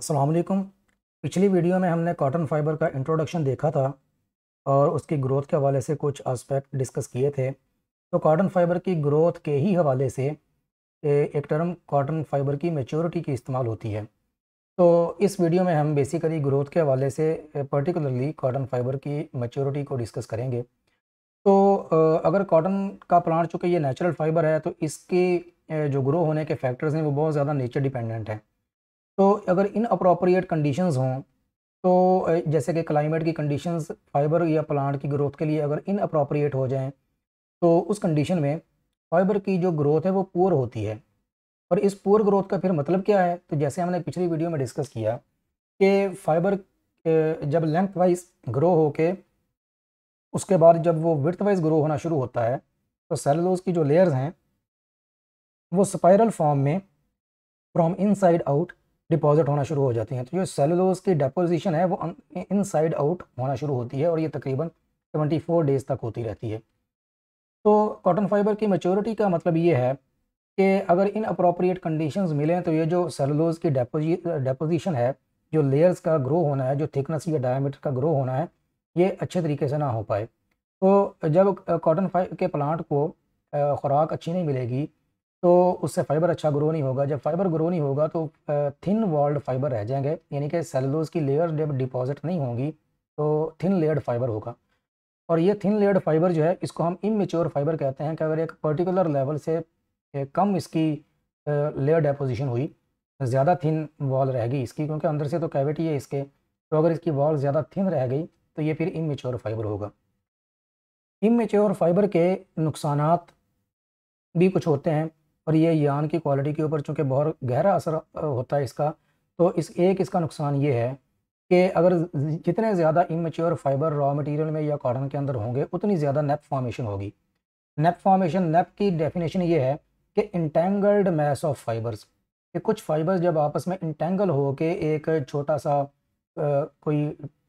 असलकुम पिछली वीडियो में हमने कॉटन फाइबर का इंट्रोडक्शन देखा था और उसकी ग्रोथ के हवाले से कुछ आस्पेक्ट डिस्कस किए थे तो कॉटन फाइबर की ग्रोथ के ही हवाले से एक टर्म कॉटन फाइबर की मेच्योरिटी की इस्तेमाल होती है तो इस वीडियो में हम बेसिकली ग्रोथ के हवाले से पर्टिकुलरली कॉटन फाइबर की मेच्योरिटी को डिस्कस करेंगे तो अगर कॉटन का प्लांट चूँकि ये नेचुरल फाइबर है तो इसके जो ग्रो होने के फैक्टर्स हैं वो बहुत ज़्यादा नेचर डिपेंडेंट हैं तो अगर इन अप्रोप्रिएट कंडीशंस हों तो जैसे कि क्लाइमेट की कंडीशंस फाइबर या प्लांट की ग्रोथ के लिए अगर इन अप्रोप्रिएट हो जाएं तो उस कंडीशन में फाइबर की जो ग्रोथ है वो पुअर होती है और इस पुअर ग्रोथ का फिर मतलब क्या है तो जैसे हमने पिछली वीडियो में डिस्कस किया कि फाइबर जब लेंथ वाइज ग्रो हो के उसके बाद जब वो विर्थ वाइज ग्रो होना शुरू होता है तो सेलोज की जो लेयर्स हैं वो स्पायरल फॉर्म में फ्रॉम इनसाइड आउट डिपॉजिट होना शुरू हो जाती हैं तो जो सेलुलोज की डेपोजिशन है वो अं, इनसाइड आउट होना शुरू होती है और ये तकरीबन 24 डेज़ तक होती रहती है तो कॉटन फाइबर की मेचोरिटी का मतलब ये है कि अगर इन अप्रोप्रिएट कंडीशंस मिलें तो ये जो सेलुलोज की डेपोजिशन है जो लेयर्स का ग्रो होना है जो थिकनेस या डायमीटर का ग्रो होना है ये अच्छे तरीके से ना हो पाए तो जब कॉटन फाइबर के प्लांट को खुराक अच्छी नहीं मिलेगी तो उससे फाइबर अच्छा ग्रो नहीं होगा जब फाइबर ग्रो नहीं होगा तो थिन वॉल्ड फाइबर रह जाएंगे यानी कि सेलुलोज की लेयर जब डिपॉजिट नहीं होंगी तो थिन लेयर्ड फाइबर होगा और ये थिन लेयर्ड फाइबर जो है इसको हम इमेच्योर फाइबर कहते हैं कि अगर एक पर्टिकुलर लेवल से कम इसकी लेयर डेपोजिशन हुई ज़्यादा थिन वॉल रह गई इसकी क्योंकि अंदर से तो कैविटी है इसके तो अगर इसकी वॉल ज़्यादा थिन रह गई तो ये फिर इमेच्योर फाइबर होगा इमेच्योर फाइबर के नुकसान भी कुछ होते हैं और ये यान की क्वालिटी के ऊपर चूँकि बहुत गहरा असर होता है इसका तो इस एक इसका नुकसान ये है कि अगर जितने ज़्यादा इमेच्योर फाइबर रॉ मटेरियल में या कॉटन के अंदर होंगे उतनी ज़्यादा नेप फॉर्मेशन होगी नेप फॉर्मेशन नेप की डेफिनेशन ये है कि इंटेंगल्ड मैस ऑफ फाइबर्स कि कुछ फाइबर्स जब आपस में इंटेंगल हो के एक छोटा सा आ, कोई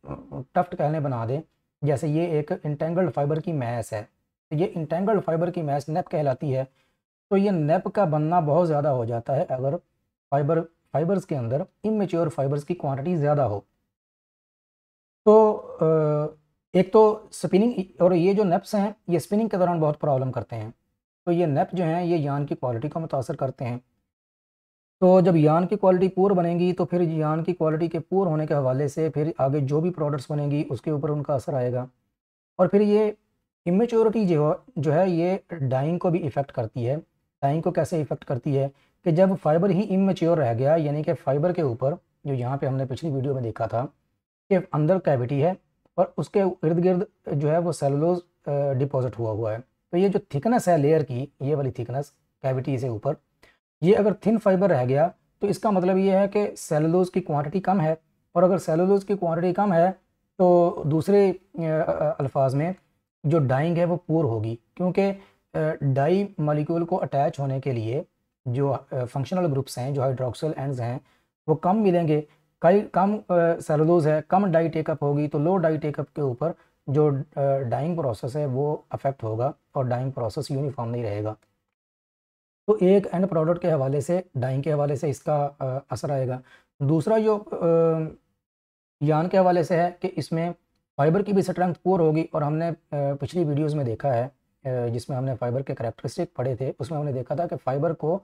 टफ्ट कहने बना दें जैसे ये एक इंटेंगल्ड फाइबर की मैस है तो ये इंटेंगल्ड फाइबर की मैस नेप कहलाती है तो ये नेप का बनना बहुत ज़्यादा हो जाता है अगर फाइबर फाइबर्स के अंदर इमेच्योर फाइबर्स की क्वांटिटी ज़्यादा हो तो एक तो स्पिनिंग और ये जो नेप्स हैं ये स्पिनिंग के दौरान बहुत प्रॉब्लम करते हैं तो ये नेप जो हैं ये यान की क्वालिटी को मुतासर करते हैं तो जब यान की क्वालिटी पुअर बनेगी तो फिर यान की क्वालिटी के पुअर होने के हवाले से फिर आगे जो भी प्रोडक्ट्स बनेंगी उसके ऊपर उनका असर आएगा और फिर ये इमेच्योरिटी जो जो है ये डाइंग को भी इफ़ेक्ट करती है टाइम को कैसे इफेक्ट करती है कि जब फाइबर ही इमेच्योर रह गया यानी कि फाइबर के ऊपर जो यहाँ पे हमने पिछली वीडियो में देखा था कि अंदर कैविटी है और उसके इर्द गिर्द जो है वो सेलुलोज डिपॉजिट हुआ हुआ है तो ये जो थिकनेस है लेयर की ये वाली थिकनेस कैविटी से ऊपर ये अगर थिन फाइबर रह गया तो इसका मतलब ये है कि सेलुलोज की क्वांटिटी कम है और अगर सेलुलोज की क्वांटिटी कम है तो दूसरे अल्फाज में जो डाइंग है वो पूर होगी क्योंकि डाई मालिक्यूल को अटैच होने के लिए जो फंक्शनल ग्रुप्स हैं जो हाइड्रोक्सल एंड हैं वो कम मिलेंगे कई कम सेलोज है कम डाई टेकअप होगी तो लो डाई टेकअप के ऊपर जो डाइंग प्रोसेस है वो अफेक्ट होगा और डाइंग प्रोसेस यूनिफॉर्म नहीं रहेगा तो एक एंड प्रोडक्ट के हवाले से डाइंग के हवाले से इसका असर आएगा दूसरा जो यान के हवाले से है कि इसमें फाइबर की भी स्ट्रेंथ पोर होगी और हमने पिछली वीडियोज़ में देखा है जिसमें हमने फाइबर के करेक्टरिस्टिक पढ़े थे उसमें हमने देखा था कि फाइबर को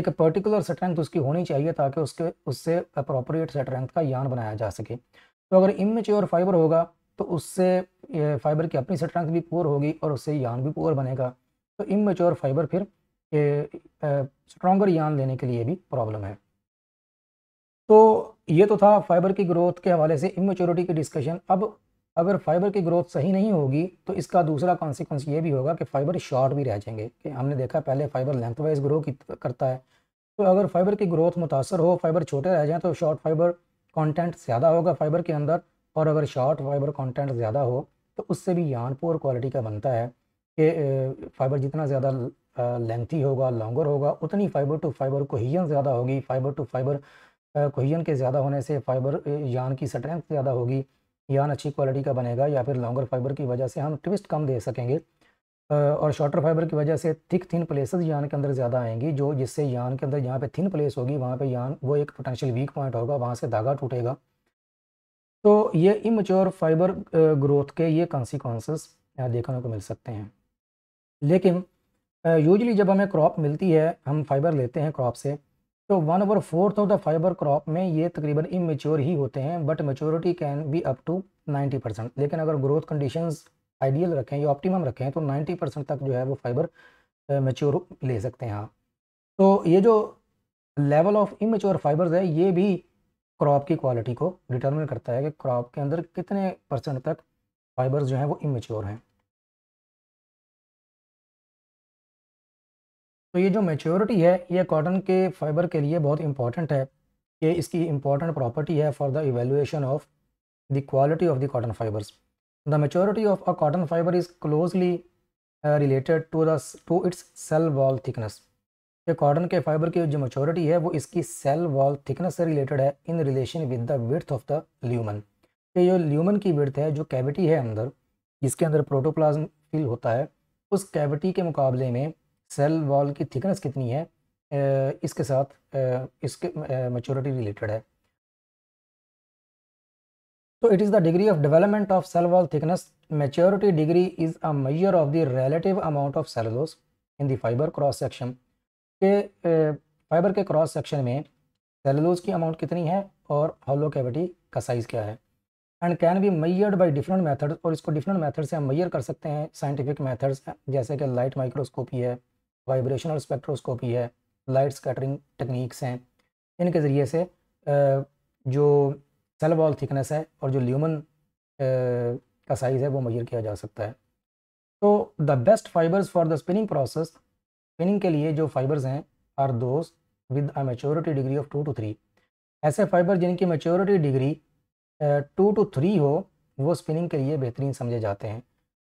एक पर्टिकुलर स्ट्रेंथ उसकी होनी चाहिए ताकि उसके उससे अप्रोप्रिएट स्ट्रेंथ का यान बनाया जा सके तो अगर इमेच्योर फाइबर होगा तो उससे फाइबर की अपनी स्ट्रेंथ भी पुअर होगी और उससे यान भी पुअर बनेगा तो इमेच्योर फाइबर फिर स्ट्रॉगर यान लेने के लिए भी प्रॉब्लम है तो ये तो था फाइबर की ग्रोथ के हवाले से इमेच्योरिटी की डिस्कशन अब अगर फाइबर की ग्रोथ सही नहीं होगी तो इसका दूसरा कॉन्सिक्वेंस ये भी होगा कि फाइबर शॉर्ट भी रह जाएंगे कि हमने देखा पहले फाइबर लेंथ वाइज ग्रो करता है तो अगर फाइबर की ग्रोथ मुतासर हो फाइबर छोटे रह जाएँ तो शॉर्ट फाइबर कॉन्टेंट ज़्यादा होगा फाइबर के अंदर और अगर शॉर्ट फाइबर कॉन्टेंट ज़्यादा हो तो उससे भी यान पोर क्वालिटी का बनता है कि फाइबर जितना ज़्यादा लेंथी होगा लॉन्गर होगा उतनी फाइबर टू फाइबर कोहियन ज़्यादा होगी फाइबर टू फाइबर कोहियन के ज़्यादा होने से फाइबर यान की स्ट्रेंथ ज़्यादा होगी यान अच्छी क्वालिटी का बनेगा या फिर लॉन्गर फाइबर की वजह से हम ट्विस्ट कम दे सकेंगे और शॉर्टर फाइबर की वजह से थिक थिन प्लेसेस यान के अंदर ज़्यादा आएंगी जो जिससे यान के अंदर जहाँ पे थिन प्लेस होगी वहाँ पे यान वो एक पोटेंशियल वीक पॉइंट होगा वहाँ से धागा टूटेगा तो ये इमच्योर फाइबर ग्रोथ के ये कॉन्सिक्वेंसेस देखने को मिल सकते हैं लेकिन यूजली जब हमें क्रॉप मिलती है हम फाइबर लेते हैं क्रॉप से तो one over fourth of the fibre crop में ये तकरीबन इमेच्योर ही होते हैं but maturity can be up to 90 percent लेकिन अगर ग्रोथ कंडीशंस आइडियल रखें या ऑप्टिमम रखें तो 90 परसेंट तक जो है वो फाइबर मेच्योर ले सकते हैं आप तो ये जो लेवल ऑफ इमेच्योर फाइबर्स है ये भी क्रॉप की क्वालिटी को डिटर्मिन करता है कि क्रॉप के अंदर कितने परसेंट तक फाइबर्स जो हैं वो इमेच्योर हैं तो ये जो मेच्योरिटी है ये कॉटन के फाइबर के लिए बहुत इंपॉर्टेंट है uh, ये इसकी इंपॉर्टेंट प्रॉपर्टी है for the evaluation of the quality of the cotton fibres the maturity of a cotton fibre is closely related to the to its cell wall thickness ये cotton के fibre की जो maturity है वो इसकी cell wall thickness से related है in relation with the width of the lumen ये जो ल्यूमन की विर्थ है जो कैविटी है अंदर जिसके अंदर प्रोटोप्लाज्म फील होता है उस कैविटी के मुकाबले में सेल वॉल की थिकनेस कितनी है इसके साथ इसके मेच्योरिटी रिलेटेड है तो it is the degree of development of cell wall thickness maturity degree is a measure of the relative amount of cellulose in the fibre cross section के fibre के क्रॉस सेक्शन में cellulose की amount कितनी है और hollow cavity का size क्या है and can be measured by different method और इसको डिफरेंट मैथड से हम मैयर कर सकते हैं साइंटिफिक मैथड्स जैसे कि लाइट माइक्रोस्कोपी है वाइब्रेशनल स्पेक्ट्रोस्कोपी है लाइट स्कैटरिंग टेक्निक्स हैं इनके ज़रिए से जो सेल वॉल थिकनेस है और जो ल्यूमन का साइज़ है वो मजर किया जा सकता है तो the best fibres for the spinning process spinning के लिए जो फाइबर्स हैं are those with a maturity degree of two two three ऐसे फाइबर जिनकी maturity degree two two three हो वो स्पिनिंग के लिए बेहतरीन समझे जाते हैं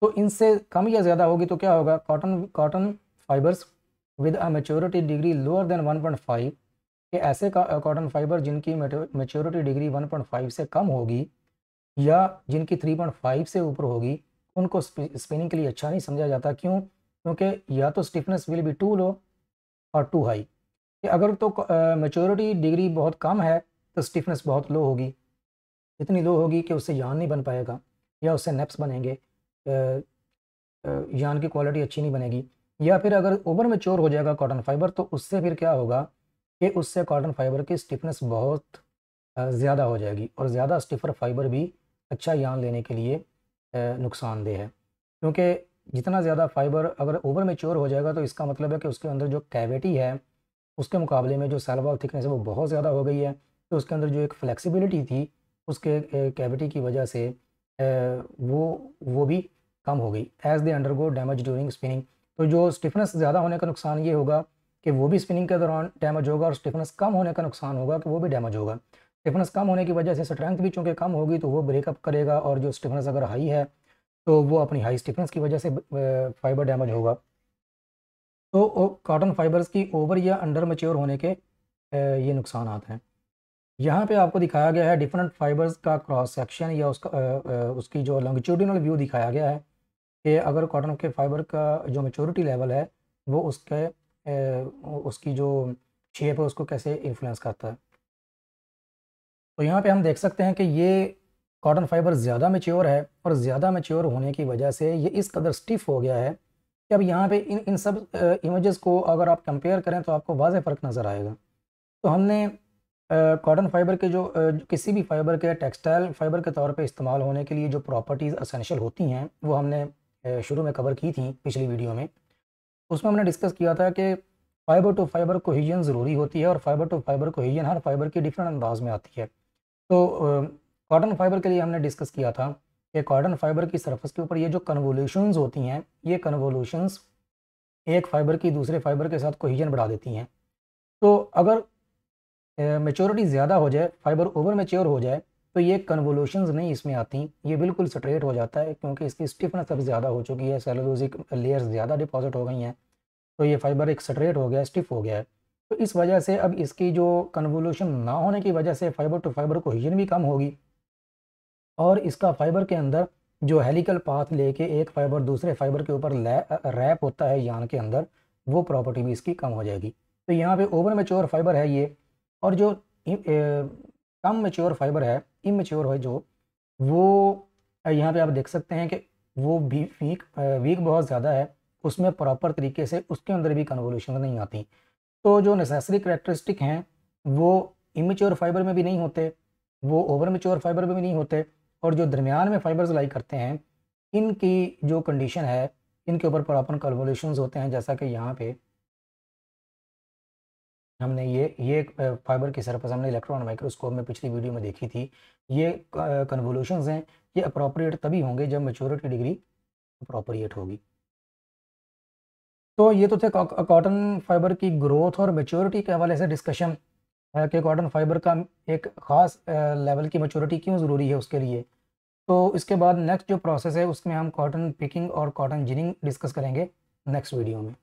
तो इनसे कम या ज़्यादा होगी तो क्या होगा cotton cotton fibres with a maturity degree lower than 1.5 के ऐसे कॉटन फाइबर जिनकी मेच्योरिटी डिग्री 1.5 से कम होगी या जिनकी 3.5 से ऊपर होगी उनको स्पिनिंग के लिए अच्छा नहीं समझा जाता क्यों क्योंकि या तो stiffness will be too low और टू हाई कि अगर तो मेच्योरिटी डिग्री बहुत कम है तो स्टिफनेस बहुत लो होगी इतनी लो होगी कि उससे यान नहीं बन पाएगा या उससे नेप्स बनेंगे यान की क्वालिटी अच्छी नहीं बनेगी या फिर अगर ओवर मेच्योर हो जाएगा कॉटन फाइबर तो उससे फिर क्या होगा कि उससे कॉटन फाइबर की स्टिफनेस बहुत ज़्यादा हो जाएगी और ज़्यादा स्टिफर फाइबर भी अच्छा यान लेने के लिए नुकसानदेह है क्योंकि जितना ज़्यादा फाइबर अगर ओवर मेच्योर हो जाएगा तो इसका मतलब है कि उसके अंदर जो कैविटी है उसके मुकाबले में जो सेलवाल थिकनेस है वो बहुत ज़्यादा हो गई है तो उसके अंदर जो एक फ्लैक्सीबिलिटी थी उसके कैविटी की वजह से वो वो भी कम हो गई as they go damage during spinning तो जो स्टिफनेस ज़्यादा होने का नुकसान ये होगा कि वो भी स्पिनिंग के दौरान डैमेज होगा और स्टिफनेस कम होने का नुकसान होगा कि वो भी डैमेज होगा स्टिफनेस कम होने की वजह से स्ट्रेंथ भी चूँकि कम होगी तो वो ब्रेकअप करेगा और जो स्टिफनेस अगर हाई है तो वो अपनी हाई स्टिफनेस की वजह से फाइबर डैमेज होगा तो कॉटन फाइबर्स की ओवर या अंडर मच्योर होने के ये नुकसान आते हैं यहाँ पे आपको दिखाया गया है डिफरेंट फाइबर्स का क्रॉस सेक्शन या उसका उसकी जो लॉन्गिट्यूडिनल व्यू दिखाया गया है कि अगर कॉटन के फाइबर का जो मेचोरिटी लेवल है वो उसके ए, उसकी जो शेप है उसको कैसे इन्फ्लुएंस करता है तो यहाँ पे हम देख सकते हैं कि ये कॉटन फाइबर ज़्यादा मेच्योर है और ज़्यादा मेच्योर होने की वजह से ये इस कदर स्टिफ हो गया है कि अब यहाँ पे इन इन सब इमेजेस को अगर आप कंपेयर करें तो आपको वाज फ़र्क नज़र आएगा तो हमने कॉटन फाइबर के जो, जो किसी भी फाइबर के टेक्सटाइल फाइबर के तौर पे इस्तेमाल होने के लिए जो प्रॉपर्टीज़ असेंशियल होती हैं वो हमने शुरू में कवर की थी पिछली वीडियो में उसमें हमने डिस्कस किया था कि फाइबर टू फाइबर कोहिजन ज़रूरी होती है और फाइबर टू फाइबर कोहिजन हर फाइबर की डिफरेंट अंदाज में आती है तो कॉटन फाइबर के लिए हमने डिस्कस किया था कि कॉटन फाइबर की सरफेस के ऊपर ये जो कन्वोल्यूशंस होती हैं ये कन्वोल्यूशंस एक फाइबर की दूसरे फाइबर के साथ कोहिजन बढ़ा देती हैं तो अगर मेचोरिटी ज़्यादा हो जाए फाइबर ओवर मेच्योर हो जाए तो ये कन्वोल्यूशन नहीं इसमें आती ये बिल्कुल स्ट्रेट हो जाता है क्योंकि इसकी स्टिफनेस अब ज़्यादा हो चुकी है सेलोलोजिक लेयर्स ज़्यादा डिपॉजिट हो गई हैं तो ये फाइबर एक स्ट्रेट हो गया स्टिफ हो गया है तो इस वजह से अब इसकी जो कन्वोल्यूशन ना होने की वजह से फाइबर टू फाइबर कोहिजन भी कम होगी और इसका फाइबर के अंदर जो हेलिकल पाथ लेके एक फाइबर दूसरे फाइबर के ऊपर रैप होता है यान के अंदर वो प्रॉपर्टी भी इसकी कम हो जाएगी तो यहाँ पे ओवर मेच्योर फाइबर है ये और जो कम मेच्योर फाइबर है इमेच्योर है जो वो यहाँ पे आप देख सकते हैं कि वो भी वीक वीक बहुत ज़्यादा है उसमें प्रॉपर तरीके से उसके अंदर भी कन्वोल्यूशन नहीं आती तो जो नेसेसरी करेक्टरिस्टिक हैं वो इमेच्योर फाइबर में भी नहीं होते वो ओवर मेच्योर फाइबर में भी नहीं होते और जो दरमियान में फाइबर्स लाई करते हैं इनकी जो कंडीशन है इनके ऊपर प्रॉपर कन्वोल्यूशन होते हैं जैसा कि यहाँ पर हमने ये ये फाइबर की सरफेस हमने इलेक्ट्रॉन माइक्रोस्कोप में पिछली वीडियो में देखी थी ये कन्वोल्यूशन हैं ये अप्रोप्रिएट तभी होंगे जब मेच्योरिटी डिग्री अप्रोप्रिएट होगी तो ये तो थे कॉटन फाइबर की ग्रोथ और मेच्योरिटी के हवाले से डिस्कशन कि कॉटन फाइबर का एक ख़ास लेवल की मेच्योरिटी क्यों ज़रूरी है उसके लिए तो इसके बाद नेक्स्ट जो प्रोसेस है उसमें हम कॉटन पिकिंग और कॉटन जिनिंग डिस्कस करेंगे नेक्स्ट वीडियो में